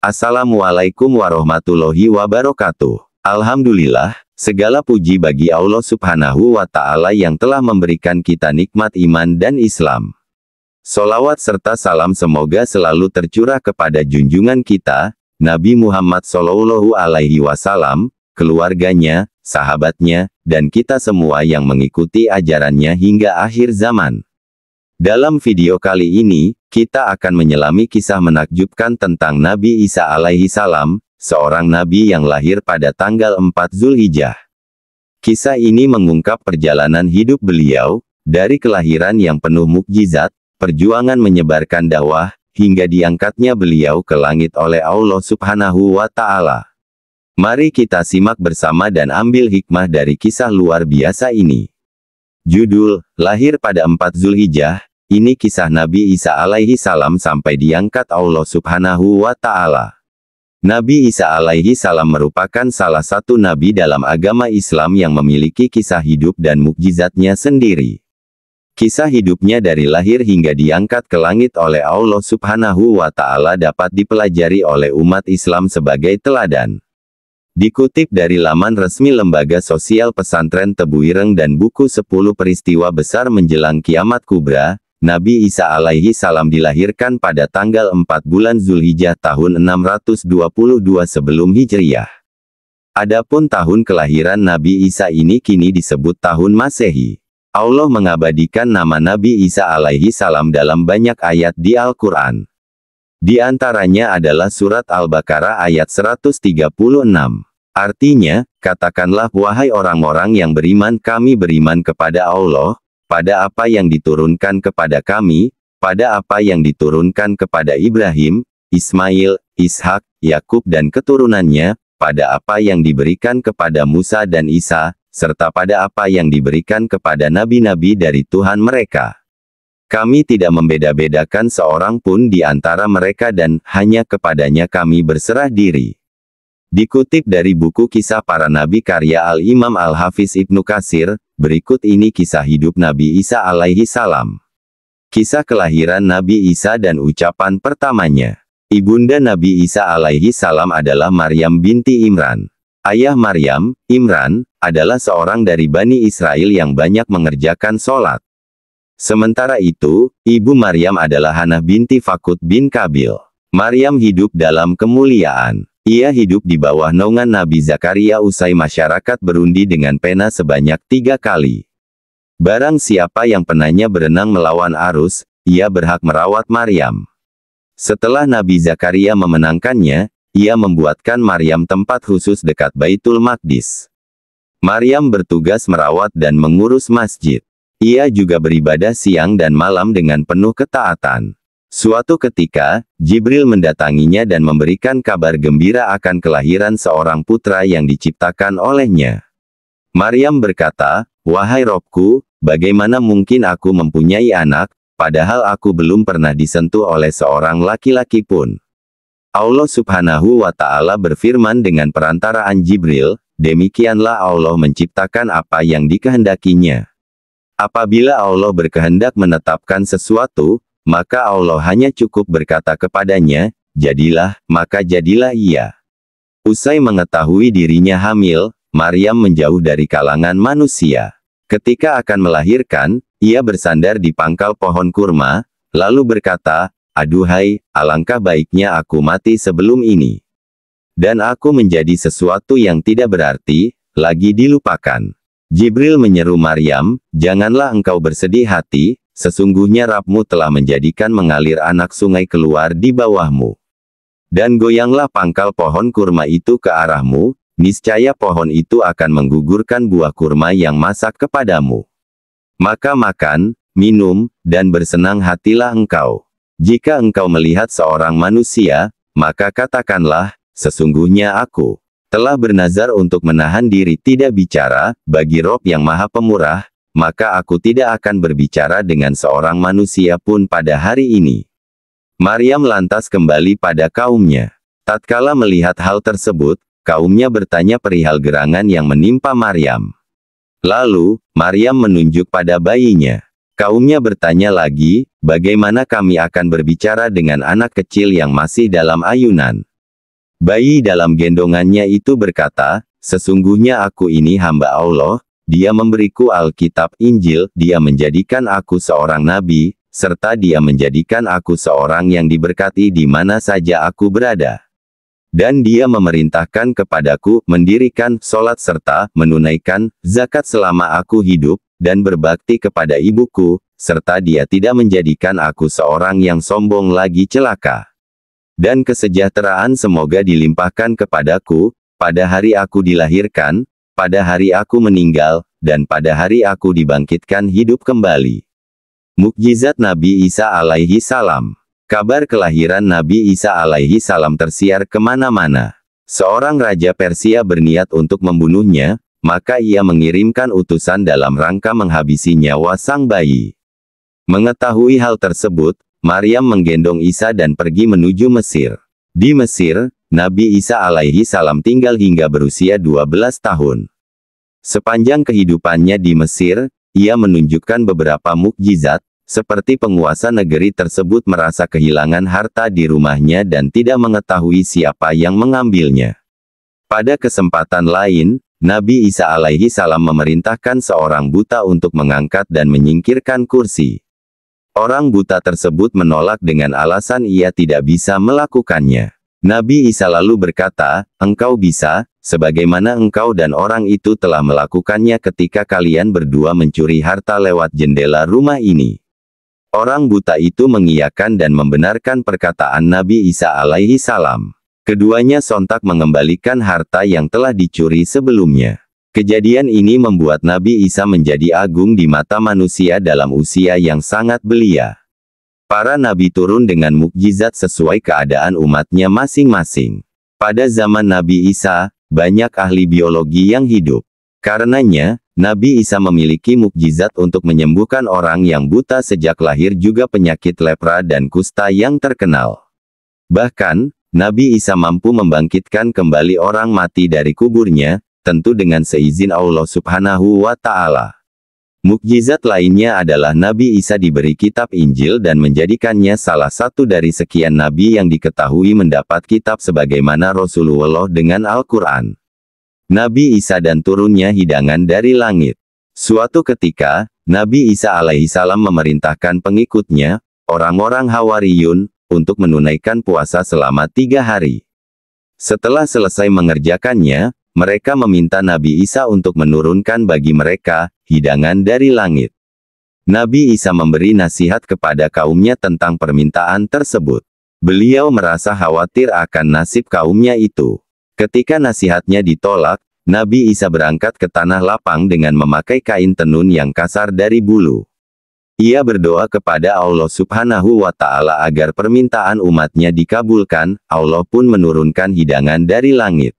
Assalamualaikum warahmatullahi wabarakatuh. Alhamdulillah, segala puji bagi Allah subhanahu wa ta'ala yang telah memberikan kita nikmat iman dan Islam. Solawat serta salam semoga selalu tercurah kepada junjungan kita, Nabi Muhammad Sallallahu Alaihi Wasallam, keluarganya, sahabatnya, dan kita semua yang mengikuti ajarannya hingga akhir zaman. Dalam video kali ini, kita akan menyelami kisah menakjubkan tentang Nabi Isa alaihi salam, seorang nabi yang lahir pada tanggal 4 Zulhijjah. Kisah ini mengungkap perjalanan hidup beliau, dari kelahiran yang penuh mukjizat, perjuangan menyebarkan dakwah, hingga diangkatnya beliau ke langit oleh Allah Subhanahu wa Ta'ala. Mari kita simak bersama dan ambil hikmah dari kisah luar biasa ini. Judul, Lahir pada 4 Zulhijjah, ini kisah Nabi Isa alaihi salam sampai diangkat Allah subhanahu wa ta'ala. Nabi Isa alaihi salam merupakan salah satu nabi dalam agama Islam yang memiliki kisah hidup dan mukjizatnya sendiri. Kisah hidupnya dari lahir hingga diangkat ke langit oleh Allah subhanahu wa ta'ala dapat dipelajari oleh umat Islam sebagai teladan. Dikutip dari laman resmi Lembaga Sosial Pesantren Tebuireng dan buku 10 Peristiwa Besar Menjelang Kiamat Kubra, Nabi Isa alaihi salam dilahirkan pada tanggal 4 bulan Zulhijjah tahun 622 sebelum Hijriyah. Adapun tahun kelahiran Nabi Isa ini kini disebut tahun Masehi. Allah mengabadikan nama Nabi Isa alaihi salam dalam banyak ayat di Al-Quran. Di antaranya adalah surat Al-Baqarah ayat 136. Artinya, katakanlah wahai orang-orang yang beriman kami beriman kepada Allah, pada apa yang diturunkan kepada kami, pada apa yang diturunkan kepada Ibrahim, Ismail, Ishak, Yakub dan keturunannya, pada apa yang diberikan kepada Musa dan Isa, serta pada apa yang diberikan kepada nabi-nabi dari Tuhan mereka. Kami tidak membeda-bedakan seorang pun di antara mereka dan hanya kepadanya kami berserah diri. Dikutip dari buku kisah para nabi karya Al-Imam Al-Hafiz Ibnu Kasir, Berikut ini kisah hidup Nabi Isa alaihi salam. Kisah kelahiran Nabi Isa dan ucapan pertamanya. Ibunda Nabi Isa alaihi salam adalah Maryam binti Imran. Ayah Maryam, Imran, adalah seorang dari Bani Israel yang banyak mengerjakan sholat. Sementara itu, ibu Maryam adalah Hana binti Fakut bin Kabil. Maryam hidup dalam kemuliaan. Ia hidup di bawah naungan Nabi Zakaria usai masyarakat berundi dengan pena sebanyak tiga kali. Barang siapa yang penanya berenang melawan arus, ia berhak merawat Maryam. Setelah Nabi Zakaria memenangkannya, ia membuatkan Maryam tempat khusus dekat Baitul Maqdis. Maryam bertugas merawat dan mengurus masjid. Ia juga beribadah siang dan malam dengan penuh ketaatan. Suatu ketika, Jibril mendatanginya dan memberikan kabar gembira akan kelahiran seorang putra yang diciptakan olehnya. Maryam berkata, Wahai Robku, bagaimana mungkin aku mempunyai anak, padahal aku belum pernah disentuh oleh seorang laki-laki pun. Allah subhanahu wa ta'ala berfirman dengan perantaraan Jibril, demikianlah Allah menciptakan apa yang dikehendakinya. Apabila Allah berkehendak menetapkan sesuatu, maka Allah hanya cukup berkata kepadanya, jadilah, maka jadilah ia. Usai mengetahui dirinya hamil, Maryam menjauh dari kalangan manusia. Ketika akan melahirkan, ia bersandar di pangkal pohon kurma, lalu berkata, Aduhai, alangkah baiknya aku mati sebelum ini. Dan aku menjadi sesuatu yang tidak berarti, lagi dilupakan. Jibril menyeru Maryam, janganlah engkau bersedih hati, Sesungguhnya rapmu telah menjadikan mengalir anak sungai keluar di bawahmu. Dan goyanglah pangkal pohon kurma itu ke arahmu, niscaya pohon itu akan menggugurkan buah kurma yang masak kepadamu. Maka makan, minum, dan bersenang hatilah engkau. Jika engkau melihat seorang manusia, maka katakanlah, sesungguhnya aku telah bernazar untuk menahan diri tidak bicara, bagi Rob yang maha pemurah, maka aku tidak akan berbicara dengan seorang manusia pun pada hari ini. Mariam lantas kembali pada kaumnya. Tatkala melihat hal tersebut, kaumnya bertanya perihal gerangan yang menimpa Mariam. Lalu, Mariam menunjuk pada bayinya. Kaumnya bertanya lagi, bagaimana kami akan berbicara dengan anak kecil yang masih dalam ayunan. Bayi dalam gendongannya itu berkata, sesungguhnya aku ini hamba Allah, dia memberiku Alkitab Injil, dia menjadikan aku seorang nabi, serta dia menjadikan aku seorang yang diberkati di mana saja aku berada. Dan dia memerintahkan kepadaku mendirikan sholat serta menunaikan zakat selama aku hidup, dan berbakti kepada ibuku, serta dia tidak menjadikan aku seorang yang sombong lagi celaka. Dan kesejahteraan semoga dilimpahkan kepadaku, pada hari aku dilahirkan, pada hari aku meninggal, dan pada hari aku dibangkitkan hidup kembali. Mukjizat Nabi Isa alaihi salam Kabar kelahiran Nabi Isa alaihi salam tersiar kemana-mana. Seorang Raja Persia berniat untuk membunuhnya, maka ia mengirimkan utusan dalam rangka menghabisi nyawa sang bayi. Mengetahui hal tersebut, Maryam menggendong Isa dan pergi menuju Mesir. Di Mesir, Nabi Isa alaihi salam tinggal hingga berusia 12 tahun. Sepanjang kehidupannya di Mesir, ia menunjukkan beberapa mukjizat, seperti penguasa negeri tersebut merasa kehilangan harta di rumahnya dan tidak mengetahui siapa yang mengambilnya. Pada kesempatan lain, Nabi Isa alaihi salam memerintahkan seorang buta untuk mengangkat dan menyingkirkan kursi. Orang buta tersebut menolak dengan alasan ia tidak bisa melakukannya. Nabi Isa lalu berkata, engkau bisa, sebagaimana engkau dan orang itu telah melakukannya ketika kalian berdua mencuri harta lewat jendela rumah ini. Orang buta itu mengiyakan dan membenarkan perkataan Nabi Isa alaihi salam. Keduanya sontak mengembalikan harta yang telah dicuri sebelumnya. Kejadian ini membuat Nabi Isa menjadi agung di mata manusia dalam usia yang sangat belia. Para nabi turun dengan mukjizat sesuai keadaan umatnya masing-masing. Pada zaman Nabi Isa, banyak ahli biologi yang hidup. Karenanya, Nabi Isa memiliki mukjizat untuk menyembuhkan orang yang buta sejak lahir juga penyakit lepra dan kusta yang terkenal. Bahkan, Nabi Isa mampu membangkitkan kembali orang mati dari kuburnya, tentu dengan seizin Allah Subhanahu wa Ta'ala. Mukjizat lainnya adalah Nabi Isa diberi kitab Injil dan menjadikannya salah satu dari sekian nabi yang diketahui mendapat kitab sebagaimana Rasulullah dengan Al-Quran. Nabi Isa dan turunnya hidangan dari langit. Suatu ketika, Nabi Isa alaihissalam memerintahkan pengikutnya, orang-orang Hawariyun, untuk menunaikan puasa selama tiga hari. Setelah selesai mengerjakannya, mereka meminta Nabi Isa untuk menurunkan bagi mereka hidangan dari langit. Nabi Isa memberi nasihat kepada kaumnya tentang permintaan tersebut. Beliau merasa khawatir akan nasib kaumnya itu. Ketika nasihatnya ditolak, Nabi Isa berangkat ke tanah lapang dengan memakai kain tenun yang kasar dari bulu. Ia berdoa kepada Allah Subhanahu wa Ta'ala agar permintaan umatnya dikabulkan. Allah pun menurunkan hidangan dari langit.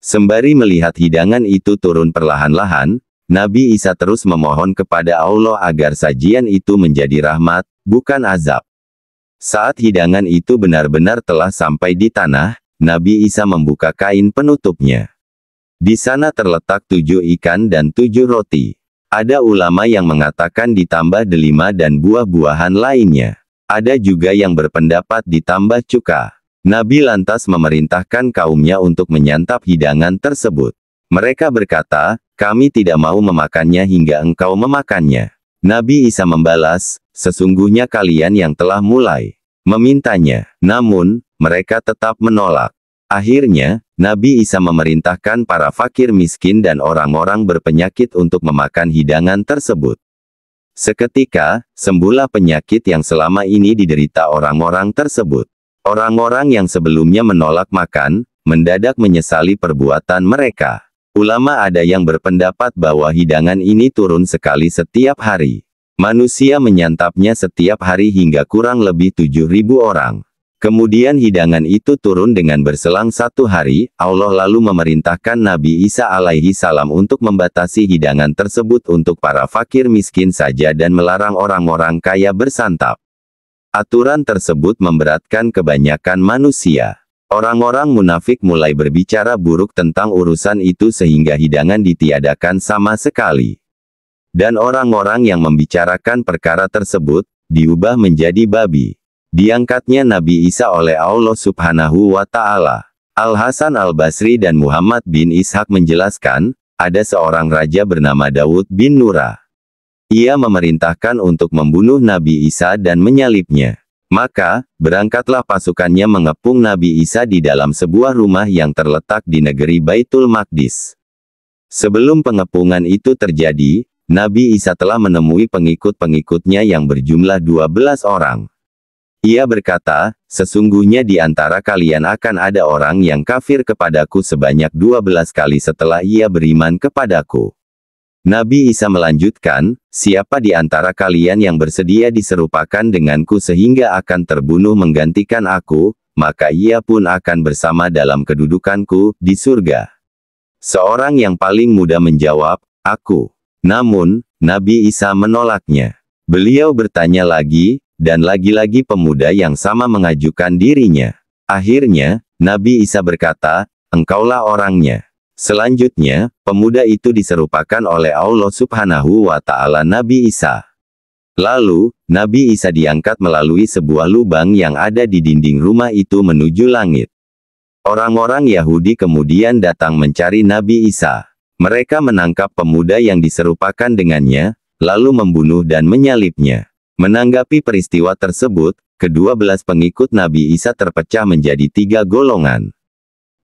Sembari melihat hidangan itu turun perlahan-lahan, Nabi Isa terus memohon kepada Allah agar sajian itu menjadi rahmat, bukan azab. Saat hidangan itu benar-benar telah sampai di tanah, Nabi Isa membuka kain penutupnya. Di sana terletak tujuh ikan dan tujuh roti. Ada ulama yang mengatakan ditambah delima dan buah-buahan lainnya. Ada juga yang berpendapat ditambah cuka. Nabi lantas memerintahkan kaumnya untuk menyantap hidangan tersebut. Mereka berkata, kami tidak mau memakannya hingga engkau memakannya. Nabi Isa membalas, sesungguhnya kalian yang telah mulai memintanya. Namun, mereka tetap menolak. Akhirnya, Nabi Isa memerintahkan para fakir miskin dan orang-orang berpenyakit untuk memakan hidangan tersebut. Seketika, sembuhlah penyakit yang selama ini diderita orang-orang tersebut. Orang-orang yang sebelumnya menolak makan, mendadak menyesali perbuatan mereka. Ulama ada yang berpendapat bahwa hidangan ini turun sekali setiap hari. Manusia menyantapnya setiap hari hingga kurang lebih 7.000 orang. Kemudian hidangan itu turun dengan berselang satu hari, Allah lalu memerintahkan Nabi Isa alaihi salam untuk membatasi hidangan tersebut untuk para fakir miskin saja dan melarang orang-orang kaya bersantap. Aturan tersebut memberatkan kebanyakan manusia. Orang-orang munafik mulai berbicara buruk tentang urusan itu sehingga hidangan ditiadakan sama sekali. Dan orang-orang yang membicarakan perkara tersebut, diubah menjadi babi. Diangkatnya Nabi Isa oleh Allah subhanahu wa ta'ala. Al-Hasan al-Basri dan Muhammad bin Ishaq menjelaskan, ada seorang raja bernama Dawud bin Nura. Ia memerintahkan untuk membunuh Nabi Isa dan menyalibnya. Maka, berangkatlah pasukannya mengepung Nabi Isa di dalam sebuah rumah yang terletak di negeri Baitul Maqdis. Sebelum pengepungan itu terjadi, Nabi Isa telah menemui pengikut-pengikutnya yang berjumlah 12 orang. Ia berkata, sesungguhnya di antara kalian akan ada orang yang kafir kepadaku sebanyak 12 kali setelah ia beriman kepadaku. Nabi Isa melanjutkan, siapa di antara kalian yang bersedia diserupakan denganku sehingga akan terbunuh menggantikan aku, maka ia pun akan bersama dalam kedudukanku di surga. Seorang yang paling muda menjawab, aku. Namun, Nabi Isa menolaknya. Beliau bertanya lagi, dan lagi-lagi pemuda yang sama mengajukan dirinya. Akhirnya, Nabi Isa berkata, engkaulah orangnya. Selanjutnya, pemuda itu diserupakan oleh Allah Subhanahu wa Ta'ala Nabi Isa. Lalu, Nabi Isa diangkat melalui sebuah lubang yang ada di dinding rumah itu menuju langit. Orang-orang Yahudi kemudian datang mencari Nabi Isa. Mereka menangkap pemuda yang diserupakan dengannya, lalu membunuh dan menyalipnya. Menanggapi peristiwa tersebut, kedua belas pengikut Nabi Isa terpecah menjadi tiga golongan.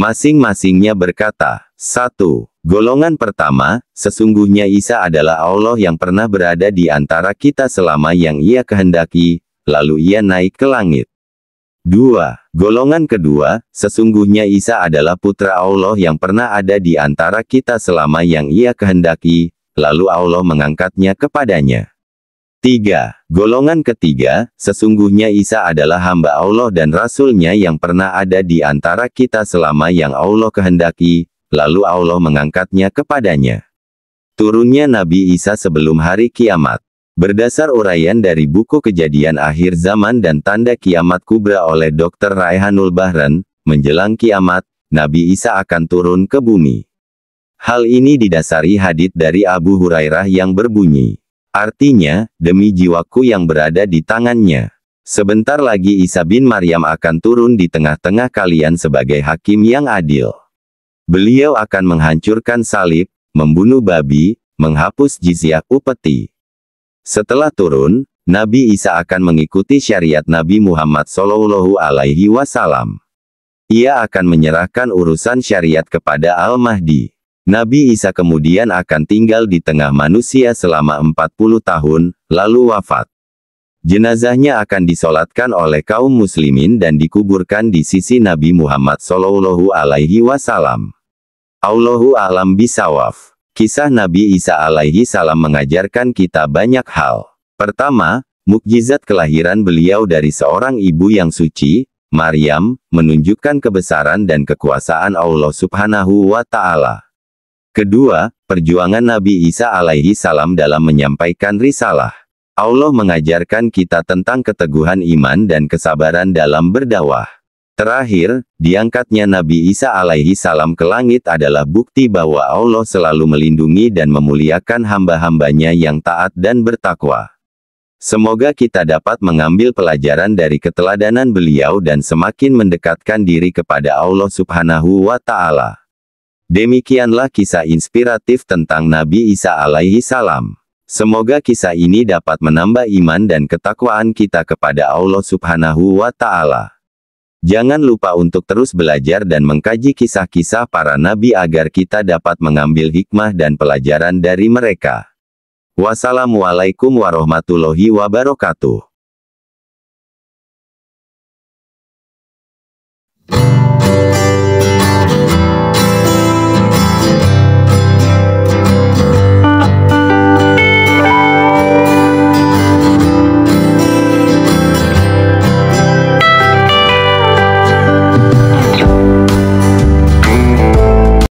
Masing-masingnya berkata, satu, Golongan pertama, sesungguhnya Isa adalah Allah yang pernah berada di antara kita selama yang ia kehendaki, lalu ia naik ke langit. Dua, Golongan kedua, sesungguhnya Isa adalah putra Allah yang pernah ada di antara kita selama yang ia kehendaki, lalu Allah mengangkatnya kepadanya. 3. Golongan ketiga, sesungguhnya Isa adalah hamba Allah dan Rasulnya yang pernah ada di antara kita selama yang Allah kehendaki, lalu Allah mengangkatnya kepadanya. Turunnya Nabi Isa sebelum hari kiamat. Berdasar uraian dari buku Kejadian Akhir Zaman dan Tanda Kiamat Kubra oleh Dr. Raihanul Bahran, menjelang kiamat, Nabi Isa akan turun ke bumi. Hal ini didasari hadit dari Abu Hurairah yang berbunyi, Artinya, demi jiwaku yang berada di tangannya. Sebentar lagi Isa bin Maryam akan turun di tengah-tengah kalian sebagai hakim yang adil. Beliau akan menghancurkan salib, membunuh babi, menghapus jizyah upeti. Setelah turun, Nabi Isa akan mengikuti syariat Nabi Muhammad Shallallahu Alaihi Wasallam. Ia akan menyerahkan urusan syariat kepada Al-Mahdi. Nabi Isa kemudian akan tinggal di tengah manusia selama 40 tahun, lalu wafat. Jenazahnya akan disolatkan oleh kaum muslimin dan dikuburkan di sisi Nabi Muhammad Shallallahu Alaihi Wasallam. Allahu alam bisawaf. Kisah Nabi Isa alaihi salam mengajarkan kita banyak hal. Pertama, mukjizat kelahiran beliau dari seorang ibu yang suci, Maryam, menunjukkan kebesaran dan kekuasaan Allah Subhanahu wa Ta'ala. Kedua, perjuangan Nabi Isa alaihi salam dalam menyampaikan risalah. Allah mengajarkan kita tentang keteguhan iman dan kesabaran dalam berdakwah. Terakhir, diangkatnya Nabi Isa alaihi salam ke langit adalah bukti bahwa Allah selalu melindungi dan memuliakan hamba-hambanya yang taat dan bertakwa. Semoga kita dapat mengambil pelajaran dari keteladanan beliau dan semakin mendekatkan diri kepada Allah subhanahu wa ta'ala. Demikianlah kisah inspiratif tentang Nabi Isa alaihi salam. Semoga kisah ini dapat menambah iman dan ketakwaan kita kepada Allah subhanahu wa ta'ala. Jangan lupa untuk terus belajar dan mengkaji kisah-kisah para nabi agar kita dapat mengambil hikmah dan pelajaran dari mereka. Wassalamualaikum warahmatullahi wabarakatuh.